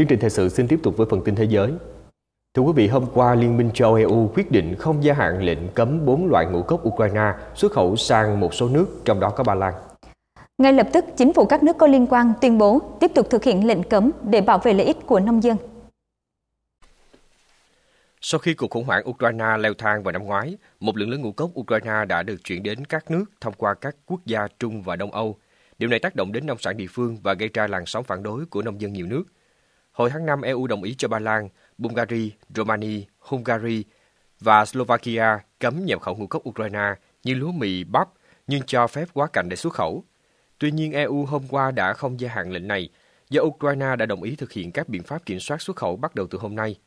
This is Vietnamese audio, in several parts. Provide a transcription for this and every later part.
Chương trình thời sự xin tiếp tục với phần tin thế giới. Thưa quý vị, hôm qua Liên minh châu EU quyết định không gia hạn lệnh cấm 4 loại ngũ cốc Ukraine xuất khẩu sang một số nước, trong đó có Ba Lan. Ngay lập tức, chính phủ các nước có liên quan tuyên bố tiếp tục thực hiện lệnh cấm để bảo vệ lợi ích của nông dân. Sau khi cuộc khủng hoảng Ukraine leo thang vào năm ngoái, một lượng lớn ngũ cốc Ukraine đã được chuyển đến các nước thông qua các quốc gia Trung và Đông Âu. Điều này tác động đến nông sản địa phương và gây ra làn sóng phản đối của nông dân nhiều nước – Hồi tháng 5, EU đồng ý cho Ba Lan, Bulgaria, Romania, Hungary và Slovakia cấm nhập khẩu ngũ cốc Ukraine như lúa mì, bắp, nhưng cho phép quá cảnh để xuất khẩu. Tuy nhiên, EU hôm qua đã không gia hạn lệnh này do Ukraine đã đồng ý thực hiện các biện pháp kiểm soát xuất khẩu bắt đầu từ hôm nay.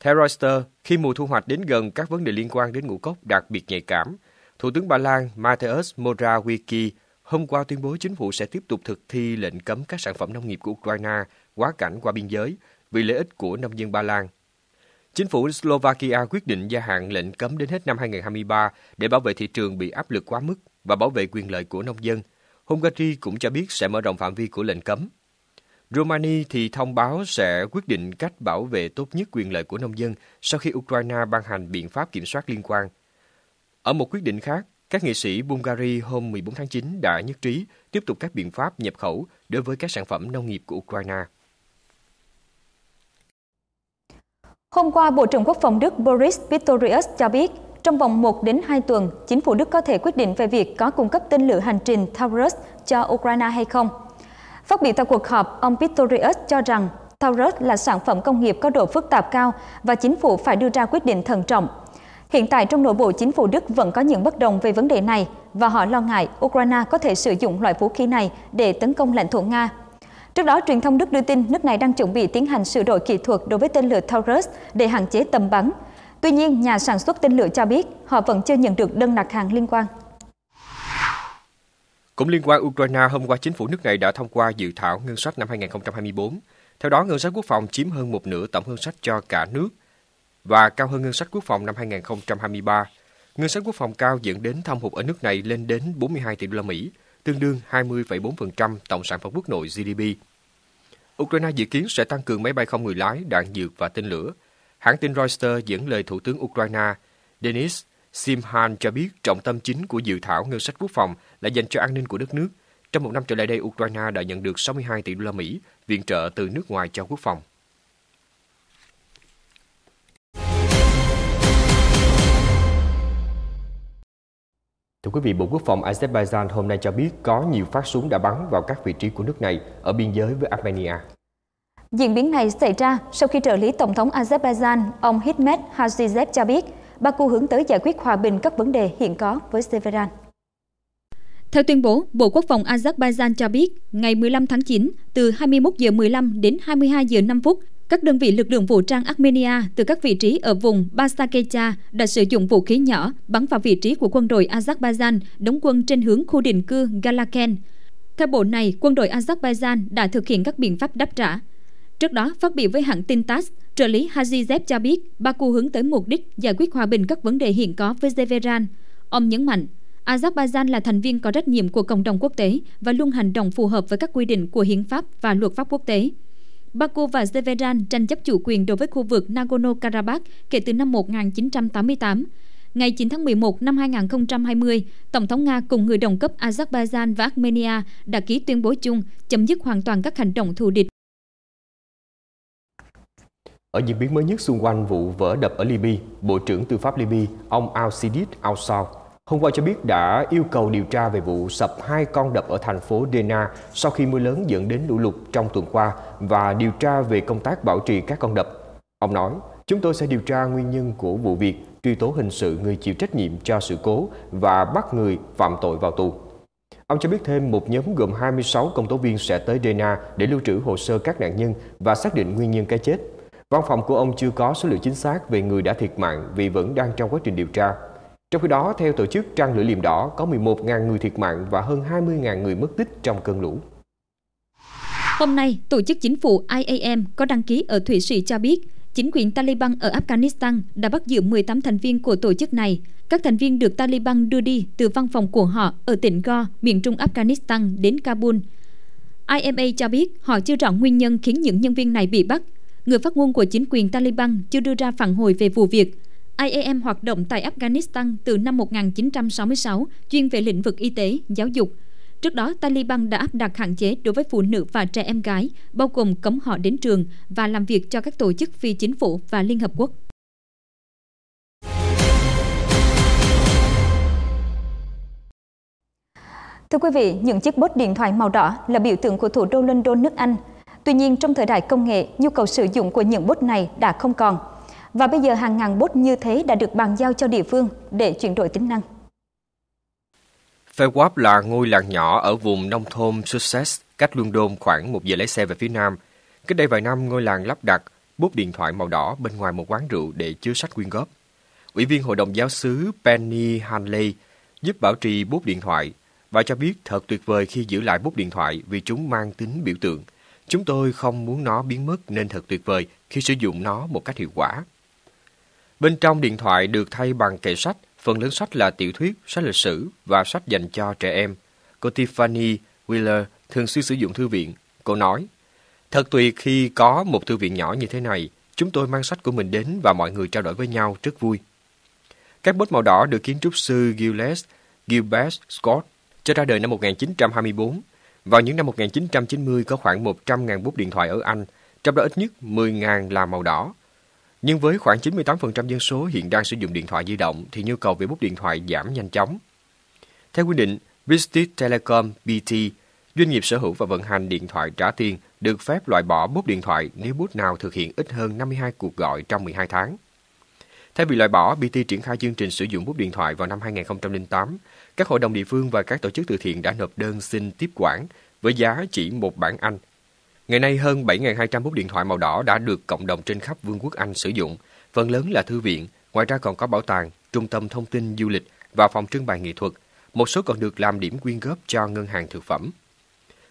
Theo Reuters, khi mùa thu hoạch đến gần các vấn đề liên quan đến ngũ cốc đặc biệt nhạy cảm, Thủ tướng Ba Lan Mateusz Morawiecki hôm qua tuyên bố chính phủ sẽ tiếp tục thực thi lệnh cấm các sản phẩm nông nghiệp của Ukraine quá cảnh qua biên giới vì lợi ích của nông dân Ba Lan. Chính phủ Slovakia quyết định gia hạn lệnh cấm đến hết năm 2023 để bảo vệ thị trường bị áp lực quá mức và bảo vệ quyền lợi của nông dân. Hungary cũng cho biết sẽ mở rộng phạm vi của lệnh cấm. romani thì thông báo sẽ quyết định cách bảo vệ tốt nhất quyền lợi của nông dân sau khi Ukraine ban hành biện pháp kiểm soát liên quan. Ở một quyết định khác, các nghị sĩ bungary hôm 14 tháng 9 đã nhất trí tiếp tục các biện pháp nhập khẩu đối với các sản phẩm nông nghiệp của Ukraine. Hôm qua, Bộ trưởng Quốc phòng Đức Boris Pistorius cho biết, trong vòng 1 đến 2 tuần, chính phủ Đức có thể quyết định về việc có cung cấp tên lửa hành trình Taurus cho Ukraine hay không. Phát biểu tại cuộc họp, ông Pistorius cho rằng Taurus là sản phẩm công nghiệp có độ phức tạp cao và chính phủ phải đưa ra quyết định thận trọng. Hiện tại trong nội bộ chính phủ Đức vẫn có những bất đồng về vấn đề này và họ lo ngại Ukraine có thể sử dụng loại vũ khí này để tấn công lãnh thổ Nga Trước đó, truyền thông Đức đưa tin nước này đang chuẩn bị tiến hành sửa đổi kỹ thuật đối với tên lửa Taurus để hạn chế tầm bắn. Tuy nhiên, nhà sản xuất tên lửa cho biết họ vẫn chưa nhận được đơn đặt hàng liên quan. Cũng liên quan Ukraine, hôm qua chính phủ nước này đã thông qua dự thảo ngân sách năm 2024. Theo đó, ngân sách quốc phòng chiếm hơn một nửa tổng ngân sách cho cả nước và cao hơn ngân sách quốc phòng năm 2023. Ngân sách quốc phòng cao dẫn đến thâm hụt ở nước này lên đến 42 tỷ đô la Mỹ, tương đương 20,4% tổng sản phẩm quốc nội GDP. Ukraine dự kiến sẽ tăng cường máy bay không người lái, đạn dược và tên lửa. Hãng tin Reuters dẫn lời Thủ tướng Ukraine Denis Simhan cho biết trọng tâm chính của dự thảo ngân sách quốc phòng là dành cho an ninh của đất nước. Trong một năm trở lại đây, Ukraine đã nhận được 62 tỷ đô la Mỹ viện trợ từ nước ngoài cho quốc phòng. Thưa quý vị, Bộ Quốc phòng Azerbaijan hôm nay cho biết có nhiều phát súng đã bắn vào các vị trí của nước này ở biên giới với Armenia. Diễn biến này xảy ra sau khi trợ lý Tổng thống Azerbaijan, ông Hikmet Hajizev cho biết Baku hướng tới giải quyết hòa bình các vấn đề hiện có với Severan. Theo tuyên bố, Bộ Quốc phòng Azerbaijan cho biết, ngày 15 tháng 9, từ 21 giờ 15 đến 22 giờ 5 phút, các đơn vị lực lượng vũ trang Armenia từ các vị trí ở vùng Basakecha đã sử dụng vũ khí nhỏ bắn vào vị trí của quân đội Azerbaijan đóng quân trên hướng khu định cư Galaken. Theo bộ này, quân đội Azerbaijan đã thực hiện các biện pháp đáp trả. Trước đó, phát biểu với hãng tin TASS, trợ lý Hajizev cho biết Baku hướng tới mục đích giải quyết hòa bình các vấn đề hiện có với Zeveran. Ông nhấn mạnh, Azerbaijan là thành viên có trách nhiệm của cộng đồng quốc tế và luôn hành động phù hợp với các quy định của hiến pháp và luật pháp quốc tế. Baku và Azerbaijan tranh chấp chủ quyền đối với khu vực Nagorno-Karabakh kể từ năm 1988. Ngày 9 tháng 11 năm 2020, Tổng thống Nga cùng người đồng cấp Azerbaijan và Armenia đã ký tuyên bố chung chấm dứt hoàn toàn các hành động thù địch. Ở diễn biến mới nhất xung quanh vụ vỡ đập ở Libya, Bộ trưởng Tư pháp Libya, ông Al-Sidid Al-Saud Hôm qua cho biết đã yêu cầu điều tra về vụ sập hai con đập ở thành phố Dena sau khi mưa lớn dẫn đến lũ lụt trong tuần qua và điều tra về công tác bảo trì các con đập. Ông nói, chúng tôi sẽ điều tra nguyên nhân của vụ việc, truy tố hình sự người chịu trách nhiệm cho sự cố và bắt người phạm tội vào tù. Ông cho biết thêm một nhóm gồm 26 công tố viên sẽ tới Dena để lưu trữ hồ sơ các nạn nhân và xác định nguyên nhân cái chết. Văn phòng của ông chưa có số liệu chính xác về người đã thiệt mạng vì vẫn đang trong quá trình điều tra. Trong khi đó, theo tổ chức Trăng Lưỡi Liềm Đỏ, có 11.000 người thiệt mạng và hơn 20.000 người mất tích trong cơn lũ. Hôm nay, tổ chức chính phủ IAM có đăng ký ở Thụy Sĩ cho biết, chính quyền Taliban ở Afghanistan đã bắt giữ 18 thành viên của tổ chức này. Các thành viên được Taliban đưa đi từ văn phòng của họ ở tỉnh Go, miền trung Afghanistan đến Kabul. IMA cho biết họ chưa rõ nguyên nhân khiến những nhân viên này bị bắt. Người phát ngôn của chính quyền Taliban chưa đưa ra phản hồi về vụ việc. IAM hoạt động tại Afghanistan từ năm 1966, chuyên về lĩnh vực y tế, giáo dục. Trước đó, Taliban đã áp đặt hạn chế đối với phụ nữ và trẻ em gái, bao gồm cấm họ đến trường và làm việc cho các tổ chức phi chính phủ và Liên Hợp Quốc. Thưa quý vị, những chiếc bốt điện thoại màu đỏ là biểu tượng của thủ đô London, nước Anh. Tuy nhiên, trong thời đại công nghệ, nhu cầu sử dụng của những bốt này đã không còn – và bây giờ hàng ngàn bốt như thế đã được bàn giao cho địa phương để chuyển đổi tính năng. Fairwap là ngôi làng nhỏ ở vùng nông thôn Sussex, cách London khoảng một giờ lái xe về phía nam. Cách đây vài năm, ngôi làng lắp đặt bút điện thoại màu đỏ bên ngoài một quán rượu để chứa sách quyên góp. Ủy viên Hội đồng Giáo sứ Penny Hanley giúp bảo trì bút điện thoại và cho biết thật tuyệt vời khi giữ lại bút điện thoại vì chúng mang tính biểu tượng. Chúng tôi không muốn nó biến mất nên thật tuyệt vời khi sử dụng nó một cách hiệu quả. Bên trong điện thoại được thay bằng kệ sách, phần lớn sách là tiểu thuyết, sách lịch sử và sách dành cho trẻ em. Cô Tiffany Wheeler thường xuyên sử dụng thư viện. Cô nói, Thật tuyệt khi có một thư viện nhỏ như thế này, chúng tôi mang sách của mình đến và mọi người trao đổi với nhau rất vui. Các bút màu đỏ được kiến trúc sư Gilles Gilbert Scott cho ra đời năm 1924. Vào những năm 1990 có khoảng 100.000 bút điện thoại ở Anh, trong đó ít nhất 10.000 là màu đỏ. Nhưng với khoảng 98% dân số hiện đang sử dụng điện thoại di động thì nhu cầu về bút điện thoại giảm nhanh chóng. Theo quy định, British Telecom BT, doanh nghiệp sở hữu và vận hành điện thoại trả tiền, được phép loại bỏ bút điện thoại nếu bút nào thực hiện ít hơn 52 cuộc gọi trong 12 tháng. Thay vì loại bỏ, BT triển khai chương trình sử dụng bút điện thoại vào năm 2008. Các hội đồng địa phương và các tổ chức từ thiện đã nộp đơn xin tiếp quản với giá chỉ một bản Anh Ngày nay hơn 7.200 bút điện thoại màu đỏ đã được cộng đồng trên khắp Vương quốc Anh sử dụng, phần lớn là thư viện, ngoài ra còn có bảo tàng, trung tâm thông tin du lịch và phòng trưng bày nghệ thuật, một số còn được làm điểm quyên góp cho ngân hàng thực phẩm.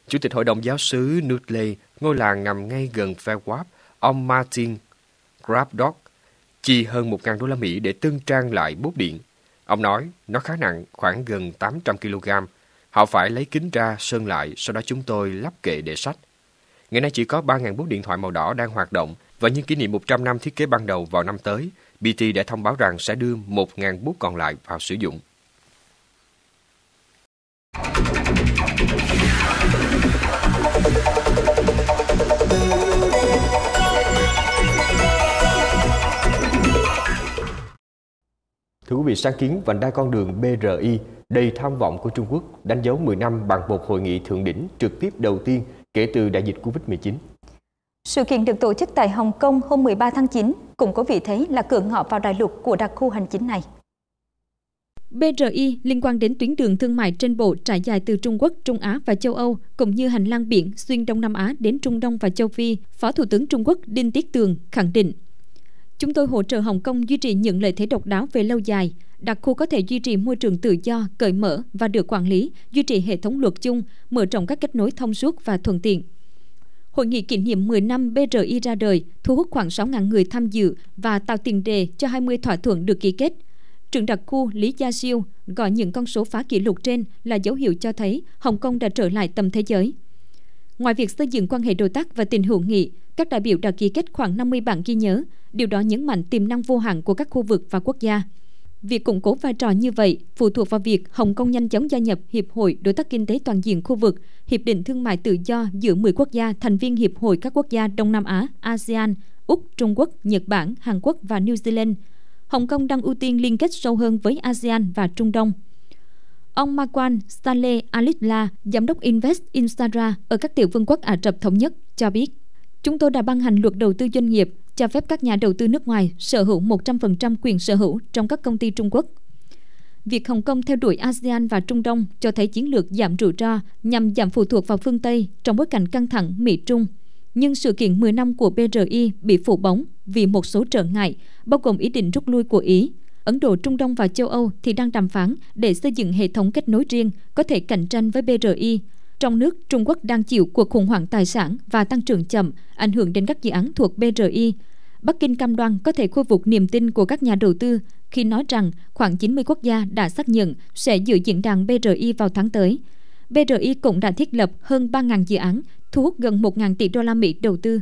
Chủ tịch Hội đồng Giáo sứ Nutley, ngôi làng nằm ngay gần Fairwap, ông Martin Grabdock chi hơn 1.000 đô la Mỹ để tương trang lại bút điện. Ông nói, nó khá nặng, khoảng gần 800 kg. Họ phải lấy kính ra, sơn lại, sau đó chúng tôi lắp kệ để sách. Ngày nay chỉ có 3.000 bút điện thoại màu đỏ đang hoạt động và nhân kỷ niệm 100 năm thiết kế ban đầu vào năm tới, BT đã thông báo rằng sẽ đưa 1.000 bút còn lại vào sử dụng. Thưa quý vị, sáng kiến vành đai con đường BRI đầy tham vọng của Trung Quốc đánh dấu 10 năm bằng một hội nghị thượng đỉnh trực tiếp đầu tiên kể từ đại dịch Covid-19. Sự kiện được tổ chức tại Hồng Kông hôm 13 tháng 9 cũng có vị thế là cửa ngõ vào đại lục của đặc khu hành chính này. BRI liên quan đến tuyến đường thương mại trên bộ trải dài từ Trung Quốc, Trung Á và châu Âu, cũng như hành lang biển xuyên Đông Nam Á đến Trung Đông và châu Phi, Phó Thủ tướng Trung Quốc Đinh Tiết Tường khẳng định Chúng tôi hỗ trợ Hồng Kông duy trì những lợi thế độc đáo về lâu dài, đặc khu có thể duy trì môi trường tự do, cởi mở và được quản lý, duy trì hệ thống luật chung, mở rộng các kết nối thông suốt và thuận tiện. Hội nghị kỷ niệm 10 năm BRI ra đời thu hút khoảng 6.000 người tham dự và tạo tiền đề cho 20 thỏa thuận được ký kết. Trưởng đặc khu Lý Gia Siêu gọi những con số phá kỷ lục trên là dấu hiệu cho thấy Hồng Kông đã trở lại tầm thế giới. Ngoài việc xây dựng quan hệ đối tác và tình hữu nghị, các đại biểu đã ký kết khoảng 50 bản ghi nhớ, điều đó nhấn mạnh tiềm năng vô hạn của các khu vực và quốc gia. Việc củng cố vai trò như vậy phụ thuộc vào việc Hồng Kông nhanh chóng gia nhập Hiệp hội Đối tác Kinh tế Toàn diện khu vực, Hiệp định Thương mại Tự do giữa 10 quốc gia thành viên Hiệp hội các quốc gia Đông Nam Á, ASEAN, Úc, Trung Quốc, Nhật Bản, Hàn Quốc và New Zealand. Hồng Kông đang ưu tiên liên kết sâu hơn với ASEAN và Trung Đông. Ông Marwan Saleh Alitla, giám đốc Invest Instara ở các tiểu vương quốc Ả Rập Thống Nhất, cho biết, chúng tôi đã ban hành luật đầu tư doanh nghiệp cho phép các nhà đầu tư nước ngoài sở hữu 100% quyền sở hữu trong các công ty Trung Quốc. Việc Hồng Kông theo đuổi ASEAN và Trung Đông cho thấy chiến lược giảm rủi ro nhằm giảm phụ thuộc vào phương Tây trong bối cảnh căng thẳng Mỹ-Trung. Nhưng sự kiện 10 năm của BRI bị phủ bóng vì một số trở ngại, bao gồm ý định rút lui của Ý, Ấn Độ, Trung Đông và châu Âu thì đang đàm phán để xây dựng hệ thống kết nối riêng có thể cạnh tranh với BRI. Trong nước, Trung Quốc đang chịu cuộc khủng hoảng tài sản và tăng trưởng chậm, ảnh hưởng đến các dự án thuộc BRI. Bắc Kinh cam đoan có thể khôi phục niềm tin của các nhà đầu tư khi nói rằng khoảng 90 quốc gia đã xác nhận sẽ dự diễn đàn BRI vào tháng tới. BRI cũng đã thiết lập hơn 3.000 dự án, thu hút gần 1.000 tỷ đô la Mỹ đầu tư.